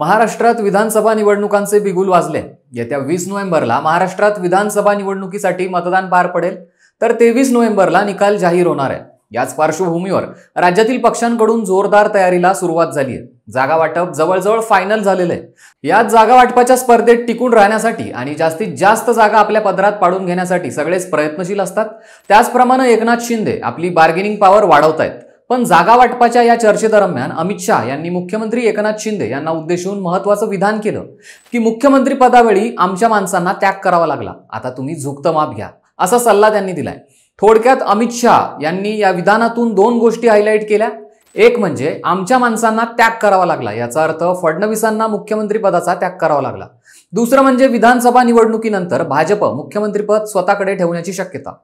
महाराष्ट्रात विधानसभा निवडणुकांचे बिगुल वाजले येत्या वीस नोव्हेंबरला महाराष्ट्रात विधानसभा निवडणुकीसाठी मतदान पार पडेल तर तेवीस नोव्हेंबरला निकाल जाहीर होणार आहे याच पार्श्वभूमीवर राज्यातील पक्षांकडून जोरदार तयारीला सुरुवात झाली आहे जागा वाटप जवळजवळ फायनल झालेलं आहे यात जागा वाटपाच्या स्पर्धेत टिकून राहण्यासाठी आणि जास्तीत जास्त जागा आपल्या पदरात पाडून घेण्यासाठी सगळेच प्रयत्नशील असतात त्याचप्रमाणे एकनाथ शिंदे आपली बार्गेनिंग पॉवर वाढवत आहेत पण जागा वाटपाच्या या चर्चेदरम्यान अमित शाह यांनी मुख्यमंत्री एकनाथ शिंदे यांना उद्देशून महत्वाचं विधान केलं की मुख्यमंत्री पदावेळी आमच्या माणसांना त्याग करावा लागला आता तुम्ही झुकत माप घ्या असा सल्ला त्यांनी दिलाय थोडक्यात अमित शाह यांनी या विधानातून दोन गोष्टी हायलाईट केल्या एक म्हणजे आमच्या माणसांना त्याग करावा लागला याचा अर्थ फडणवीसांना मुख्यमंत्री पदाचा त्याग करावा लागला दुसरं म्हणजे विधानसभा निवडणुकीनंतर भाजप मुख्यमंत्रीपद स्वतःकडे ठेवण्याची शक्यता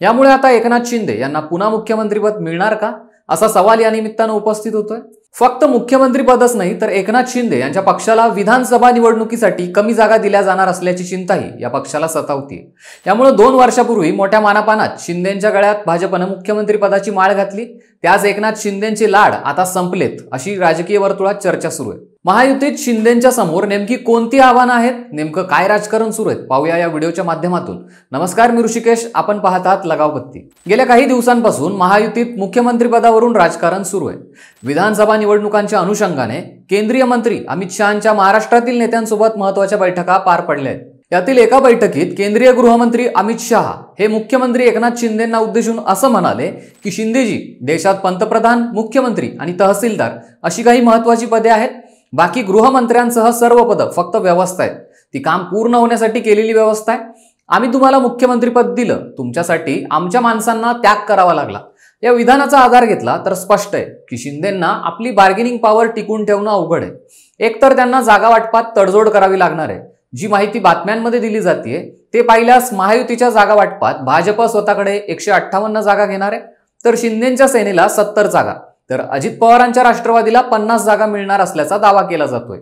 यामुळे आता एकनाथ शिंदे यांना पुन्हा मुख्यमंत्रीपद मिळणार का असा सवाल या निमित्तानं उपस्थित होतोय फक्त मुख्यमंत्री पदच नाही तर एकनाथ शिंदे यांच्या पक्षाला विधानसभा निवडणुकीसाठी कमी जागा दिल्या जाणार असल्याची चिंताही या पक्षाला सतावते यामुळे दोन वर्षापूर्वी मोठ्या मानापानात शिंदेच्या गळ्यात भाजपनं पदाची माळ घातली त्याच एकनाथ शिंदेचे लाड आता संपलेत अशी राजकीय वर्तुळात चर्चा सुरू आहे महायुतीत शिंदेच्या समोर नेमकी कोणती आव्हानं आहेत नेमकं काय राजकारण सुरू आहे पाहूया या व्हिडिओच्या माध्यमातून नमस्कार मी ऋषिकेश आपण पाहतात लगावपत्ती गेल्या काही दिवसांपासून महायुतीत मुख्यमंत्री पदावरून राजकारण सुरू आहे विधानसभा लोकसभा निवडणुकांच्या अनुषंगाने केंद्रीय मंत्री अमित शहाच्या महाराष्ट्रातील नेत्यांसोबत महत्वाच्या बैठका पार पडल्या आहेत यातील एका बैठकीत केंद्रीय गृहमंत्री अमित शहा हे मुख्यमंत्री एकनाथ शिंदेंना उद्देशून असं म्हणाले की शिंदेजी देशात पंतप्रधान मुख्यमंत्री आणि तहसीलदार अशी काही महत्वाची पदे आहेत बाकी गृहमंत्र्यांसह सर्व पदं फक्त व्यवस्था आहेत ती काम पूर्ण होण्यासाठी केलेली व्यवस्था आहे आम्ही तुम्हाला मुख्यमंत्रीपद दिलं तुमच्यासाठी आमच्या माणसांना त्याग करावा लागला या विधानाचा आधार घेतला तर स्पष्ट आहे की शिंदेंना आपली बार्गेनिंग पॉवर टिकून ठेवणं अवघड आहे एकतर त्यांना जागा वाटपात तडजोड करावी लागणार आहे जी माहिती बातम्यांमध्ये दिली जाते ते पाहिल्यास महायुतीच्या जागा वाटपात भाजप स्वतःकडे एकशे अठ्ठावन्न जागा घेणार आहे तर शिंदेच्या सेनेला सत्तर जागा तर अजित पवारांच्या राष्ट्रवादीला पन्नास जागा मिळणार असल्याचा दावा केला जातोय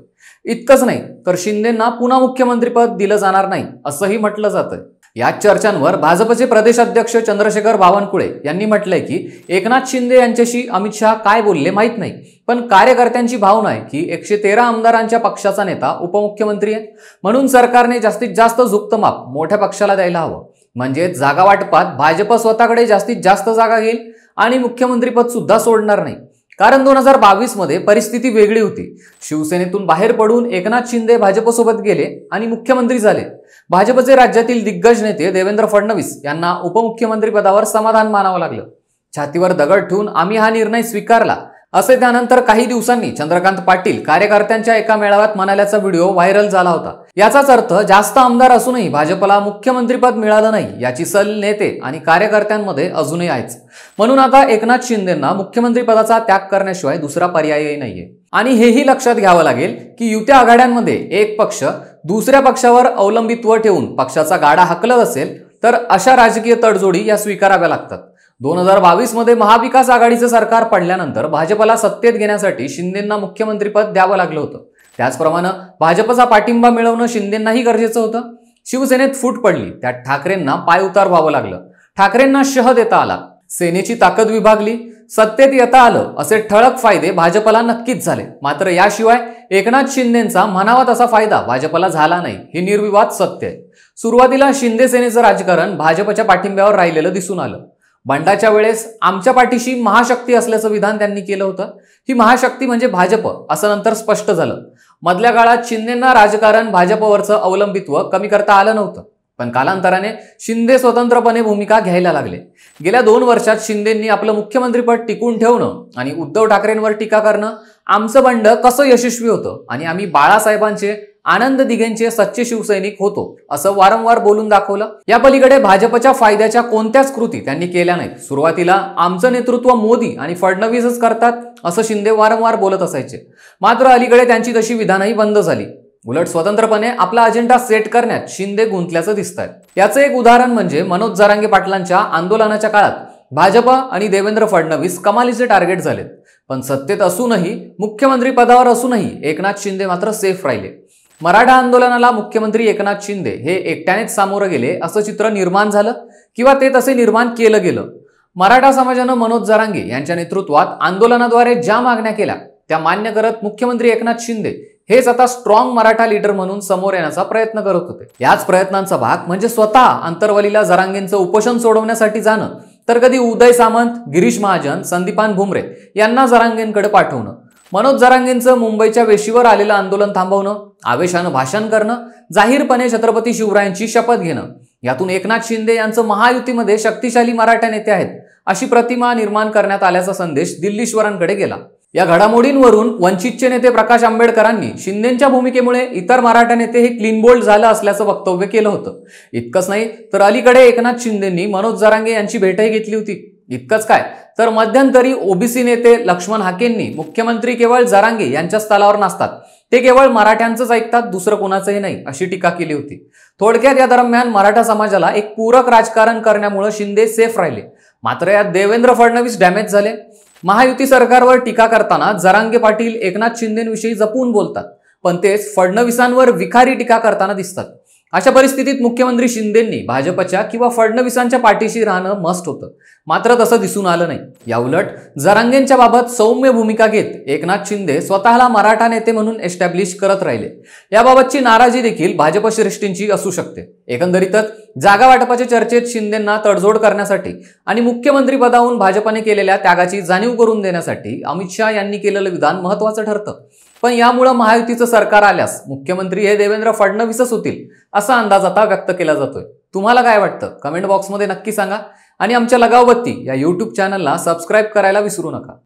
इतकंच नाही तर शिंदेंना पुन्हा मुख्यमंत्रीपद दिलं जाणार नाही असंही म्हटलं जातंय या चर्चांवर भाजपचे प्रदेशाध्यक्ष चंद्रशेखर बावनकुळे यांनी म्हटलंय की एकनाथ शिंदे यांच्याशी अमित शहा काय बोलले माहीत नाही पण कार्यकर्त्यांची भावना आहे की एकशे तेरा आमदारांच्या पक्षाचा नेता उपमुख्यमंत्री आहे म्हणून सरकारने जास्तीत जास्त झुक्तमाप मोठ्या पक्षाला द्यायला हवं म्हणजे जागा वाटपात भाजप स्वतःकडे जास्तीत जास्त जागा घेईल आणि मुख्यमंत्रीपद सुद्धा सोडणार नाही कारण दोन हजार मध्ये परिस्थिती वेगळी होती शिवसेनेतून बाहेर पडून एकनाथ शिंदे भाजपसोबत गेले आणि मुख्यमंत्री झाले भाजपचे राज्यातील दिग्गज नेते देवेंद्र फडणवीस यांना उपमुख्यमंत्री पदावर समाधान मानावं लागलं छातीवर दगड ठेवून आम्ही हा निर्णय स्वीकारला असे त्यानंतर काही दिवसांनी चंद्रकांत पाटील कार्यकर्त्यांच्या एका मेळाव्यात म्हणाल्याचा व्हिडिओ व्हायरल झाला होता याचाच अर्थ जास्त आमदार असूनही भाजपला मुख्यमंत्रीपद मिळालं नाही याची सल नेते आणि कार्यकर्त्यांमध्ये अजूनही आहेच म्हणून आता एकनाथ शिंदेंना मुख्यमंत्रीपदाचा त्याग करण्याशिवाय दुसरा पर्यायही नाहीये आणि हेही लक्षात घ्यावं लागेल की युत्या आघाड्यांमध्ये एक पक्ष दुसऱ्या पक्षावर अवलंबित्व ठेवून पक्षाचा गाडा हाकलत असेल तर अशा राजकीय तडजोडी या स्वीकाराव्या लागतात दोन हजार मध्ये महाविकास आघाडीचं सरकार पडल्यानंतर भाजपला सत्तेत घेण्यासाठी शिंदेंना मुख्यमंत्रीपद द्यावं लागलं होतं त्याचप्रमाणे भाजपचा पाठिंबा मिळवणं शिंदेंनाही गरजेचं होतं शिवसेनेत फूट पडली त्यात ठाकरेंना पाय उतार व्हावं लागलं ठाकरेंना शह देता आला सेनेची ताकद विभागली सत्तेत येता आलं असे ठळक फायदे भाजपला नक्कीच झाले मात्र याशिवाय एकनाथ शिंदेंचा म्हणावा तसा फायदा भाजपला झाला नाही हे निर्विवाद सत्य आहे सुरुवातीला शिंदे सेनेचं राजकारण भाजपच्या पाठिंब्यावर राहिलेलं दिसून आलं बंडाच्या वेळेस आमच्या पाठीशी महाशक्ती असल्याचं विधान त्यांनी केलं होतं ही महाशक्ती म्हणजे भाजप असं नंतर स्पष्ट झालं मधल्या काळात शिंदेना राजकारण भाजपवरचं अवलंबित्व कमी करता आलं नव्हतं पण कालांतराने शिंदे स्वतंत्रपणे भूमिका घ्यायला लागले गेल्या दोन वर्षात शिंदेंनी आपलं मुख्यमंत्रीपद टिकून ठेवणं आणि उद्धव ठाकरेंवर टीका करणं आमचं बंड कसं यशस्वी होतं आणि आम्ही बाळासाहेबांचे आनंद दिघेंचे सच्चे शिवसैनिक होतो असं वारंवार बोलून दाखवलं या पलीकडे भाजपच्या फायद्याच्या कोणत्याच कृती त्यांनी केल्या नाहीत सुरुवातीला आमचं नेतृत्व मोदी आणि फडणवीसच करतात असं शिंदे वारंवार बोलत असायचे मात्र अलीकडे त्यांची तशी विधानही बंद झाली उलट स्वतंत्रपणे आपला अजेंडा सेट करण्यात शिंदे गुंतल्याचं दिसत आहे याचं एक उदाहरण म्हणजे मनोज जरांगे पाटलांच्या आंदोलनाच्या काळात भाजप आणि देवेंद्र फडणवीस कमालीचे टार्गेट झालेत पण सत्तेत असूनही मुख्यमंत्री पदावर असूनही एकनाथ शिंदे मात्र सेफ राहिले मराठा आंदोलनाला मुख्यमंत्री एकनाथ शिंदे हे एकट्यानेच सामोरं गेले असं चित्र निर्माण झालं किंवा ते तसे निर्माण केलं गेलं मराठा समाजानं मनोज जरांगे यांच्या नेतृत्वात आंदोलनाद्वारे ज्या मागण्या केल्या त्या मान्य करत मुख्यमंत्री एकनाथ शिंदे हेच आता स्ट्रॉंग मराठा लीडर म्हणून समोर येण्याचा प्रयत्न करत होते याच प्रयत्नांचा भाग म्हणजे स्वतः अंतरवलीला जरांगेंचं उपोषण सोडवण्यासाठी जाणं तर कधी उदय सामंत गिरीश महाजन संदीपान भुमरे यांना जरांगेंकडे पाठवणं मनोज जरांगेंचं मुंबईच्या वेशीवर आलेलं आंदोलन थांबवणं आवेशानं भाषण करणं जाहीरपणे छत्रपती शिवरायांची शपथ घेणं यातून एकनाथ शिंदे यांचं महायुतीमध्ये शक्तिशाली मराठा नेते आहेत अशी प्रतिमा निर्माण करण्यात आल्याचा संदेश दिल्लीश्वरांकडे गेला या घडामोडींवरून वंचितचे नेते प्रकाश आंबेडकरांनी शिंदेच्या भूमिकेमुळे इतर मराठा नेते हे क्लीन बोल्ड झालं असल्याचं वक्तव्य केलं होतं इतकंच नाही तर अलीकडे एकनाथ शिंदेंनी मनोज जरांगे यांची भेटही घेतली होती इतकंच काय तर मध्यंतरी ओबीसी नेते लक्ष्मण हाकेंनी मुख्यमंत्री केवळ जरांगे यांच्या स्थलावर नसतात ते केवळ मराठ्यांचंच ऐकतात दुसरं कोणाचंही नाही अशी टीका केली होती थोडक्यात या दरम्यान मराठा समाजाला एक पूरक राजकारण करण्यामुळे शिंदे सेफ राहिले मात्र यात देवेंद्र फडणवीस डॅमेज झाले महायुती सरकारवर टीका करताना जरांगे पाटील एकनाथ शिंदेविषयी जपून बोलतात पण तेच फडणवीसांवर विखारी टीका करताना दिसतात अशा परिस्थितीत मुख्यमंत्री शिंदेंनी भाजपच्या किंवा फडणवीसांच्या पाठीशी राहणं मस्त होतं मात्र तसं दिसून आलं नाही याउलट जरांगेंच्या बाबत सौम्य भूमिका घेत एकनाथ शिंदे स्वतःला मराठा नेते म्हणून एस्टॅब्लिश करत राहिले याबाबतची नाराजी देखील भाजप श्रेष्ठींची असू शकते एकंदरीतच जागा वाटपाच्या चर्चेत शिंदेंना तडजोड करण्यासाठी आणि मुख्यमंत्री पदाहून भाजपाने केलेल्या त्यागाची जाणीव करून देण्यासाठी अमित शहा यांनी केलेलं विधान महत्वाचं ठरतं पण यामुळं महायुतीचं सरकार आल्यास मुख्यमंत्री हे देवेंद्र फडणवीसच होतील असा अंदाज आता व्यक्त केला जातोय तुम्हाला काय वाटतं कमेंट बॉक्समध्ये नक्की सांगा आणि आमच्या लगावबत्ती या यूट्यूब चॅनलला सबस्क्राईब करायला विसरू नका